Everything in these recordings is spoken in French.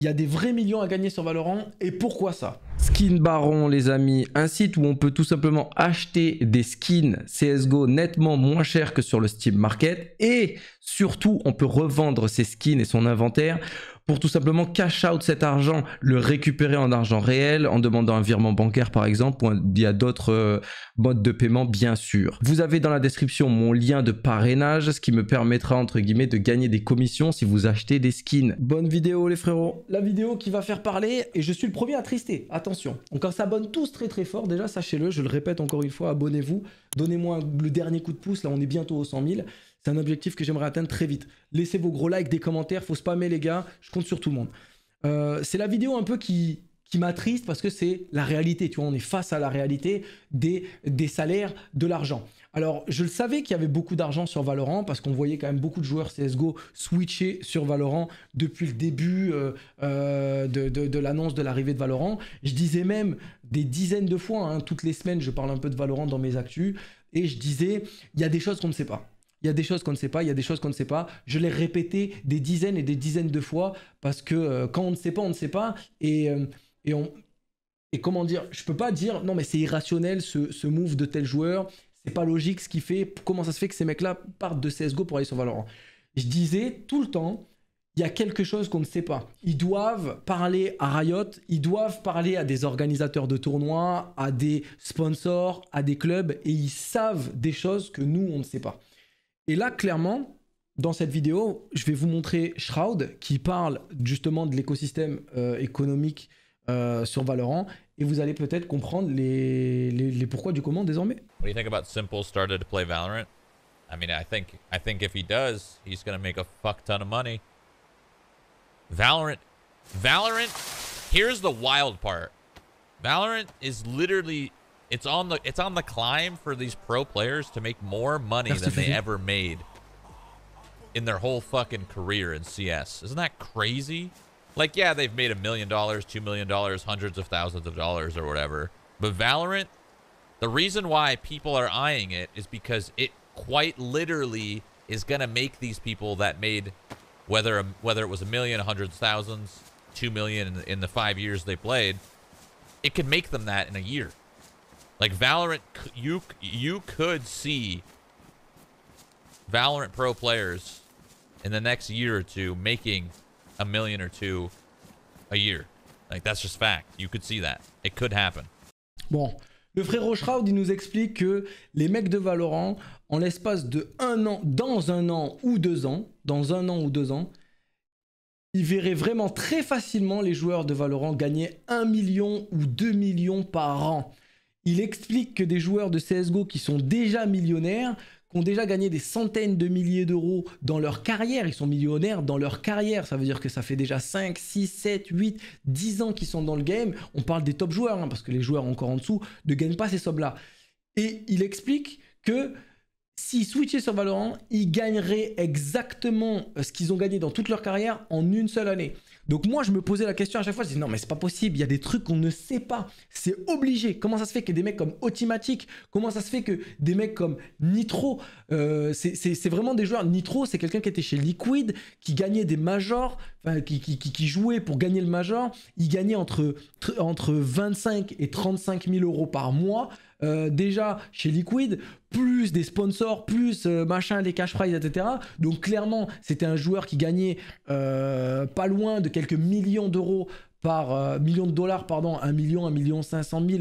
Il y a des vrais millions à gagner sur Valorant et pourquoi ça Skin Baron les amis, un site où on peut tout simplement acheter des skins CSGO nettement moins cher que sur le Steam Market et surtout on peut revendre ses skins et son inventaire pour tout simplement cash out cet argent, le récupérer en argent réel en demandant un virement bancaire par exemple ou il y a d'autres euh, modes de paiement bien sûr. Vous avez dans la description mon lien de parrainage ce qui me permettra entre guillemets de gagner des commissions si vous achetez des skins. Bonne vidéo les frérots. La vidéo qui va faire parler et je suis le premier à trister attention. Encore on s'abonne tous très très fort, déjà sachez-le, je le répète encore une fois, abonnez-vous, donnez-moi le dernier coup de pouce, là on est bientôt aux 100 000, c'est un objectif que j'aimerais atteindre très vite. Laissez vos gros likes, des commentaires, faut spammer les gars, je compte sur tout le monde. Euh, c'est la vidéo un peu qui, qui m'attriste parce que c'est la réalité. Tu vois, on est face à la réalité des, des salaires, de l'argent. Alors, je le savais qu'il y avait beaucoup d'argent sur Valorant parce qu'on voyait quand même beaucoup de joueurs CSGO switcher sur Valorant depuis le début euh, euh, de, de, l'annonce de l'arrivée de Valorant. Je disais même des dizaines de fois, hein, toutes les semaines, je parle un peu de Valorant dans mes actus, et je disais, il y a des choses qu'on ne sait pas. Il y a des choses qu'on ne sait pas, il y a des choses qu'on ne sait pas. Je l'ai répété des dizaines et des dizaines de fois parce que euh, quand on ne sait pas, on ne sait pas. Et et, comment dire, je peux pas dire non mais c'est irrationnel ce, move de tel joueur, c'est pas logique ce qu'il fait, comment ça se fait que ces mecs-là partent de CSGO pour aller sur Valorant. Je disais tout le temps, il y a quelque chose qu'on ne sait pas. Ils doivent parler à Riot, ils doivent parler à des organisateurs de tournois, à des sponsors, à des clubs, et ils savent des choses que nous, on ne sait pas. Et là, clairement, dans cette vidéo, je vais vous montrer Shroud qui parle justement de l'écosystème euh, économique euh, sur Valorant et vous allez peut-être comprendre les, les, les pourquoi du comment désormais. What do you think about Simple started to play Valorant? I mean, I think I think if he does, he's gonna make a fuck ton of money. Valorant, Valorant. Here's the wild part. Valorant is literally it's on the it's on the climb for these pro players to make more money than they ever made in their whole fucking career in CS. Isn't that crazy? Like, yeah, they've made a million dollars, two million dollars, hundreds of thousands of dollars or whatever. But Valorant, the reason why people are eyeing it is because it quite literally is going to make these people that made whether whether it was a million, a hundred thousands, two million in the, in the five years they played, it could make them that in a year. Like Valorant, you you could see Valorant pro players in the next year or two making million or two a year. Like, that's just fact. You could see that. It could happen. Bon. Le frère Rochraud, il nous explique que les mecs de Valorant, en l'espace de un an, dans un an ou deux ans, dans un an ou deux ans, ils verraient vraiment très facilement les joueurs de Valorant gagner un million ou deux millions par an. Il explique que des joueurs de CSGO qui sont déjà millionnaires qui ont déjà gagné des centaines de milliers d'euros dans leur carrière, ils sont millionnaires dans leur carrière, ça veut dire que ça fait déjà 5, 6, 7, 8, 10 ans qu'ils sont dans le game, on parle des top joueurs, hein, parce que les joueurs encore en dessous ne gagnent pas ces sommes-là. Et il explique que S'ils switchaient sur Valorant, ils gagneraient exactement euh, ce qu'ils ont gagné dans toute leur carrière en une seule année. Donc moi, je me posais la question à chaque fois, je disais non mais c'est pas possible, il y a des trucs qu'on ne sait pas, c'est obligé. Comment ça se fait que des mecs comme Automatic, comment ça se fait que des mecs comme Nitro, euh, c'est vraiment des joueurs, Nitro c'est quelqu'un qui était chez Liquid, qui gagnait des majors, qui, qui, pour gagner le major, il gagnait entre, entre 25 et 35 000 euros par mois. Euh, déjà chez Liquid, plus des sponsors, plus euh, machin, les cash prizes, etc. Donc clairement, c'était un joueur qui gagnait euh, pas loin de quelques millions d'euros par millions de dollars, pardon, 1 million, 1 million 500 000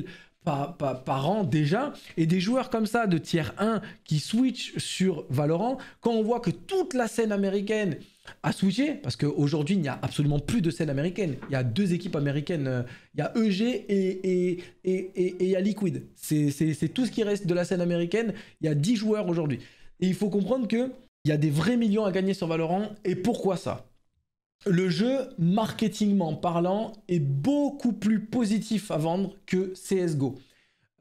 par, an déjà, et des joueurs comme ça de tier 1 qui switchent sur Valorant, quand on voit que toute la scène américaine a switché, parce qu'aujourd'hui il n'y a absolument plus de scène américaine, il y a deux équipes américaines, euh, il y a EG et, et, et, il y a Liquid, c'est tout ce qui reste de la scène américaine, il y a 10 joueurs aujourd'hui. Et il faut comprendre que il y a des vrais millions à gagner sur Valorant, et pourquoi ça le jeu, marketingment parlant, est beaucoup plus positif à vendre que CSGO.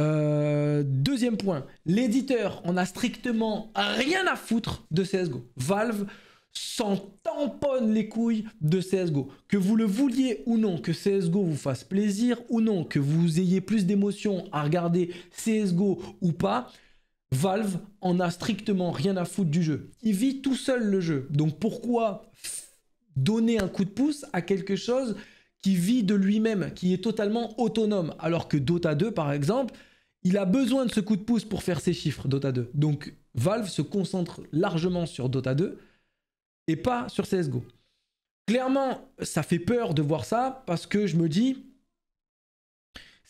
Euh, deuxième point, l'éditeur, en a strictement rien à foutre de CSGO. Valve s'en tamponne les couilles de CSGO. Que vous le vouliez ou non, que CSGO vous fasse plaisir ou non, que vous ayez plus d'émotion à regarder CSGO ou pas, Valve en a strictement rien à foutre du jeu. Il vit tout seul le jeu. Donc pourquoi donner un coup de pouce à quelque chose qui vit de lui-même, qui est totalement autonome. Alors que Dota 2, par exemple, il a besoin de ce coup de pouce pour faire ses chiffres, Dota 2. Donc Valve se concentre largement sur Dota 2 et pas sur CSGO. Clairement, ça fait peur de voir ça parce que je me dis,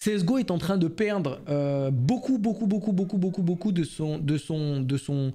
CSGO est en train de perdre euh, beaucoup, beaucoup, beaucoup, beaucoup, beaucoup, beaucoup de son, de son, de son,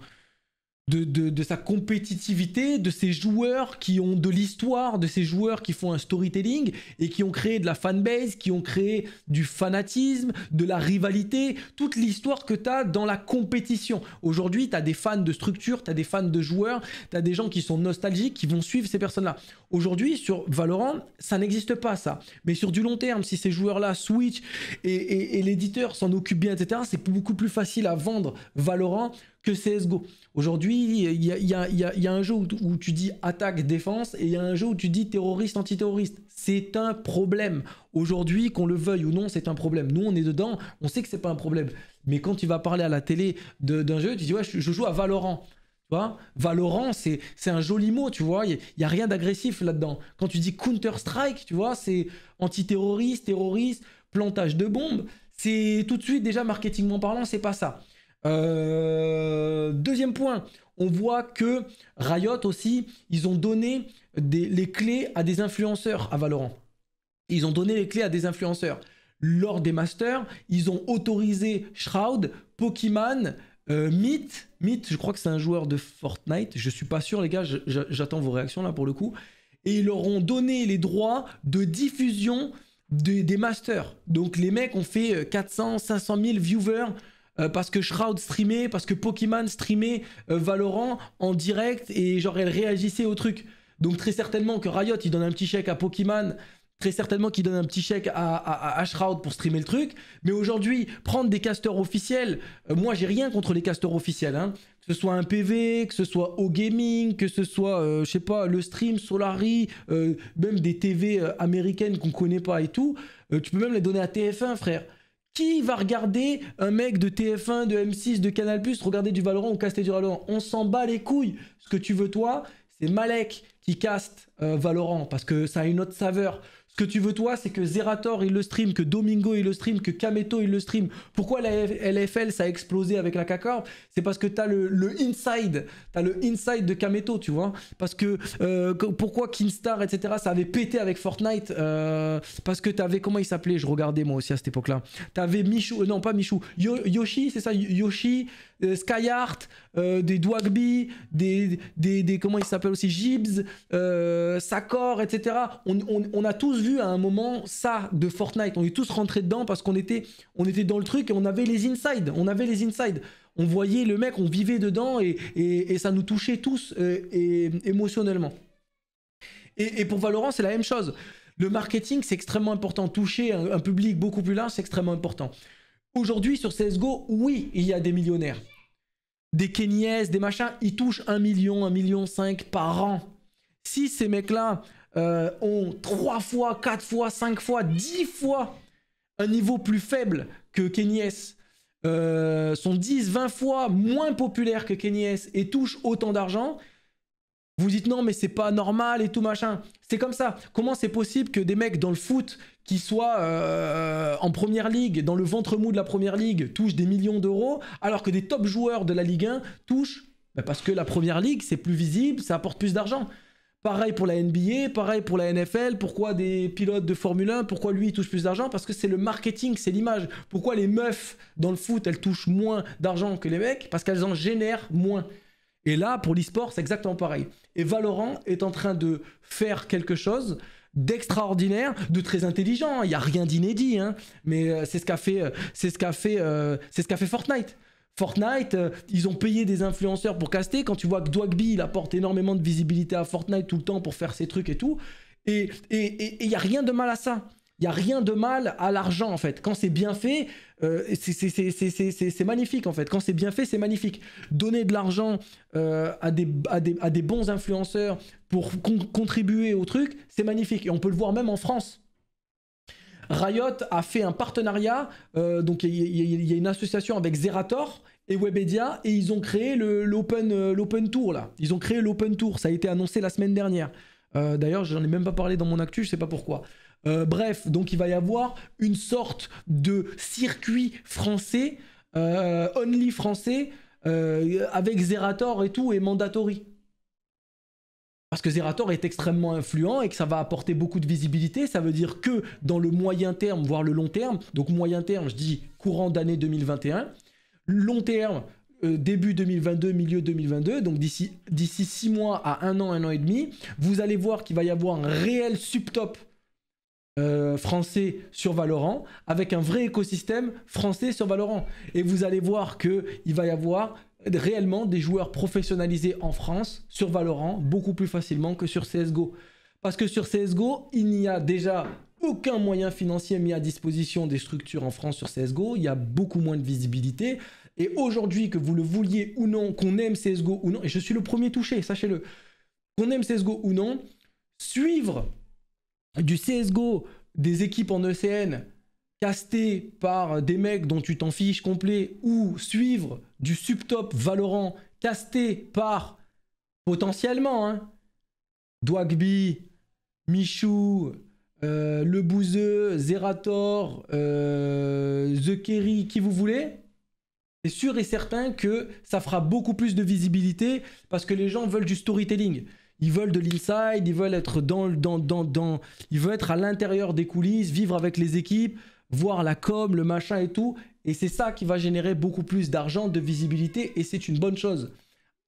de, sa compétitivité, de ses joueurs qui ont de l'histoire, de ces joueurs qui font un storytelling et qui ont créé de la fanbase, qui ont créé du fanatisme, de la rivalité, toute l'histoire que tu as dans la compétition. Aujourd'hui, tu as des fans de structure, tu as des fans de joueurs, tu as des gens qui sont nostalgiques, qui vont suivre ces personnes-là. Aujourd'hui, sur Valorant, ça n'existe pas ça. Mais sur du long terme, si ces joueurs-là switch et, et l'éditeur s'en occupe bien, etc., c'est beaucoup plus facile à vendre Valorant que CSGO. Aujourd'hui, il y a, un jeu où, tu dis attaque, défense, et il y a un jeu où tu dis terroriste, antiterroriste. C'est un problème. Aujourd'hui, qu'on le veuille ou non, c'est un problème. Nous, on est dedans, on sait que c'est pas un problème. Mais quand tu vas parler à la télé d'un jeu, tu dis ouais, je, joue à Valorant. Valorant, c'est un joli mot, tu vois. Il n'y a, rien d'agressif là-dedans. Quand tu dis Counter-Strike, tu vois, c'est antiterroriste, terroriste, plantage de bombes. C'est tout de suite, déjà marketingment parlant, c'est pas ça. Euh, deuxième point, on voit que Riot aussi, ils ont donné les clés à des influenceurs à Valorant. Ils ont donné les clés à des influenceurs. Lors des masters, ils ont autorisé Shroud, Pokémon, euh, Myth. je crois que c'est un joueur de Fortnite. Je suis pas sûr, les gars. J'attends vos réactions là pour le coup. Et ils leur ont donné les droits de diffusion des masters. Donc les mecs ont fait 400, 500 000 viewers euh, parce que Shroud streamait, parce que Pokémon streamait euh, Valorant en direct et genre elle réagissait au truc. Donc très certainement que Riot il donne un petit chèque à Pokémon, très certainement qu'il donne un petit chèque à, Shroud pour streamer le truc. Mais aujourd'hui, prendre des casteurs officiels, euh, moi j'ai rien contre les casteurs officiels, hein. que ce soit un PV, que ce soit au gaming, que ce soit, je sais pas, le stream, Solari, même des TV américaines qu'on connaît pas et tout. tu peux même les donner à TF1, frère. Qui va regarder un mec de TF1, de M6, de Canal+, regarder du Valorant ou caster du Valorant On s'en bat les couilles. Ce que tu veux, toi, c'est Malek qui caste euh, Valorant parce que ça a une autre saveur. Ce que tu veux toi, c'est que Zerator il le stream, que Domingo il le stream, que Kameto il le stream. Pourquoi la LFL ça a explosé avec la k C'est parce que t'as le, le inside, t'as le inside de Kameto, tu vois. Parce que euh, pourquoi Kingstar, etc. Ça avait pété avec Fortnite euh, parce que t'avais comment il s'appelait Je regardais moi aussi à cette époque-là. T'avais Michou, euh, non pas Michou, Yoshi, c'est ça, Yoshi, Skyheart, des Dwagby, des, des, des, comment il s'appelle aussi Jibs Sakor, etc. on a tous vu à un moment ça de Fortnite. On est tous rentrés dedans parce qu'on était, on était dans le truc et on avait les insides. On avait les insides. On voyait le mec, on vivait dedans et, ça nous touchait tous euh, émotionnellement. Et, pour Valorant, c'est la même chose. Le marketing, c'est extrêmement important. Toucher un, public beaucoup plus large, c'est extrêmement important. Aujourd'hui, sur CSGO, oui, il y a des millionnaires. Des Kenyas, des machins, ils touchent 1 million, 1 million 5 par an. Si ces mecs-là euh, ont 3 fois, 4 fois, 5 fois, 10 fois un niveau plus faible que Kenyes, euh, sont 10, 20 fois moins populaires que Kenyes et touchent autant d'argent, vous dites non mais c'est pas normal et tout machin. C'est comme ça. Comment c'est possible que des mecs dans le foot qui soient euh, en première ligue, dans le ventre mou de la première ligue, touchent des millions d'euros, alors que des top joueurs de la Ligue 1 touchent ben, parce que la première ligue c'est plus visible, ça apporte plus d'argent. Pareil pour la NBA, pareil pour la NFL. Pourquoi des pilotes de Formule 1 Pourquoi lui, il touche plus d'argent Parce que c'est le marketing, c'est l'image. Pourquoi les meufs dans le foot, elles touchent moins d'argent que les mecs Parce qu'elles en génèrent moins. Et là, pour l'e-sport, c'est exactement pareil. Et Valorant est en train de faire quelque chose d'extraordinaire, de très intelligent. Il n'y a rien d'inédit, hein. mais euh, c'est ce qu'a fait, euh, c'est ce qu'a fait, euh, c'est ce qu'a fait Fortnite. Fortnite, euh, ils ont payé des influenceurs pour caster. Quand tu vois que Dwagby, il apporte énormément de visibilité à Fortnite tout le temps pour faire ses trucs et tout. Et il et, n'y a rien de mal à ça. Il n'y a rien de mal à l'argent, en fait. Quand c'est bien fait, euh, c'est magnifique, en fait. Quand c'est bien fait, c'est magnifique. Donner de l'argent euh, à, des, à, des, bons influenceurs pour contribuer au truc, c'est magnifique. Et on peut le voir même en France. Riot a fait un partenariat, euh, donc il y, a une association avec Zerator et Webedia, et ils ont créé euh, l'Open Tour là. Ils ont créé l'Open Tour, ça a été annoncé la semaine dernière. Euh, d'ailleurs, j'en ai même pas parlé dans mon actu, je sais pas pourquoi. bref, donc il va y avoir une sorte de circuit français, only français, avec Zerator et tout, et Mandatory. Parce que Zerator est extrêmement influent et que ça va apporter beaucoup de visibilité. Ça veut dire que dans le moyen terme, voire le long terme, donc moyen terme, je dis courant d'année 2021, long terme, euh, début 2022, milieu 2022, donc d'ici six mois à un an, un an et demi, vous allez voir qu'il va y avoir un réel subtop euh, français sur Valorant avec un vrai écosystème français sur Valorant. Et vous allez voir qu'il va y avoir réellement des joueurs professionnalisés en France sur Valorant beaucoup plus facilement que sur CSGO. Parce que sur CSGO, il n'y a déjà aucun moyen financier mis à disposition des structures en France sur CSGO, il y a beaucoup moins de visibilité. Et aujourd'hui, que vous le vouliez ou non, qu'on aime CSGO ou non, et je suis le premier touché, sachez-le, qu'on aime CSGO ou non, suivre du CSGO des équipes en ECN castées par des mecs dont tu t'en fiches complet, ou suivre du subtop Valorant casté par potentiellement hein, Dwagby, Michou, euh, Le Bouzeux, Zerator, euh, The Kerry, qui vous voulez, c'est sûr et certain que ça fera beaucoup plus de visibilité parce que les gens veulent du storytelling. Ils veulent de l'inside, ils veulent être dans, dans, dans, dans, ils veulent être à l'intérieur des coulisses, vivre avec les équipes, voir la com, le machin et tout. Et c'est ça qui va générer beaucoup plus d'argent, de visibilité, et c'est une bonne chose.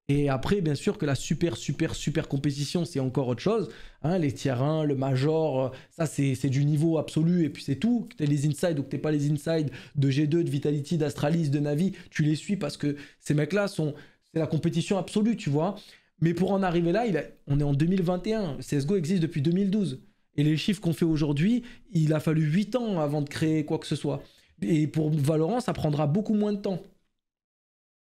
Et après, bien sûr que la super, super, super compétition, c'est encore autre chose. Hein, les tiers le major, euh, ça c'est du niveau absolu et puis c'est tout. Que t'es les insides ou que t'es pas les insides de G2, de Vitality, d'Astralis, de Navi, tu les suis parce que ces mecs-là sont... C'est la compétition absolue, tu vois. Mais pour en arriver là, on est en 2021. CSGO existe depuis 2012. Et les chiffres qu'on fait aujourd'hui, il a fallu 8 ans avant de créer quoi que ce soit. Et pour Valorant, ça prendra beaucoup moins de temps.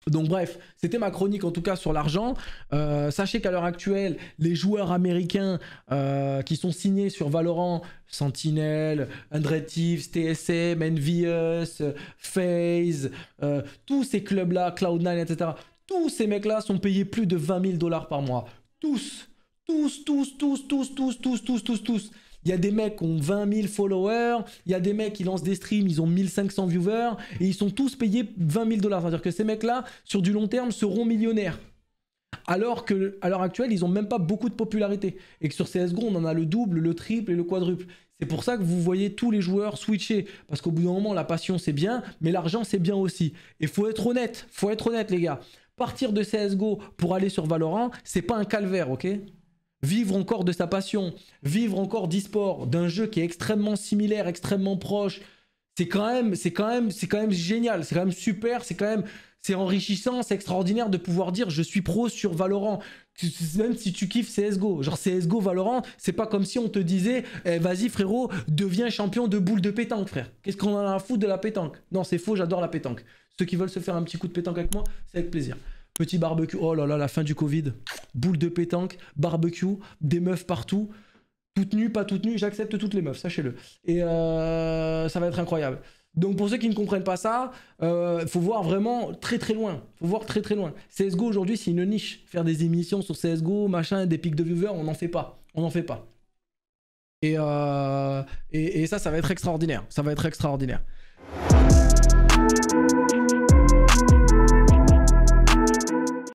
Donc bref, c'était ma chronique en tout cas sur l'argent. Euh, sachez qu'à l'heure actuelle, les joueurs américains euh, qui sont signés sur Valorant, Sentinel, Andretti, TSM, Envious, FaZe, euh, tous ces clubs-là, Cloud9, etc. Tous ces mecs-là sont payés plus de 20 000 dollars par mois. Tous, tous, tous, tous, tous, tous, tous, tous, tous, tous. Il y a des mecs qui ont 20 000 followers, il y a des mecs qui lancent des streams, ils ont 1500 viewers, et ils sont tous payés 20 000 dollars. C'est-à-dire que ces mecs-là, sur du long terme, seront millionnaires. Alors qu'à l'heure actuelle, ils n'ont même pas beaucoup de popularité. Et que sur CSGO, on en a le double, le triple et le quadruple. C'est pour ça que vous voyez tous les joueurs switcher. Parce qu'au bout d'un moment, la passion c'est bien, mais l'argent c'est bien aussi. Et faut être honnête, faut être honnête les gars. Partir de CSGO pour aller sur Valorant, c'est pas un calvaire, ok vivre encore de sa passion, vivre encore d'e-sport, d'un jeu qui est extrêmement similaire, extrêmement proche, c'est quand même, c'est quand même, c'est quand même génial, c'est quand même super, c'est quand même, c'est enrichissant, c'est extraordinaire de pouvoir dire je suis pro sur Valorant. Même si tu kiffes CSGO, genre CSGO Valorant, c'est pas comme si on te disait eh, vas-y frérot, deviens champion de boule de pétanque frère. Qu'est-ce qu'on en a à foutre de la pétanque Non, c'est faux, j'adore la pétanque. Ceux qui veulent se faire un petit coup de pétanque avec moi, c'est avec plaisir. Petit barbecue. Oh là là, la fin du Covid. Boule de pétanque, barbecue, des meufs partout. toutes nues, pas toutes nues, J'accepte toutes les meufs, sachez-le. Et euh, ça va être incroyable. Donc pour ceux qui ne comprennent pas ça, il euh, faut voir vraiment très très loin. Faut voir très très loin. CSGO aujourd'hui, c'est une niche. Faire des émissions sur CSGO, machin, des pics de viewers, on n'en fait pas. On n'en fait pas. Et, euh, et, et, ça, ça va être extraordinaire. Ça va être extraordinaire.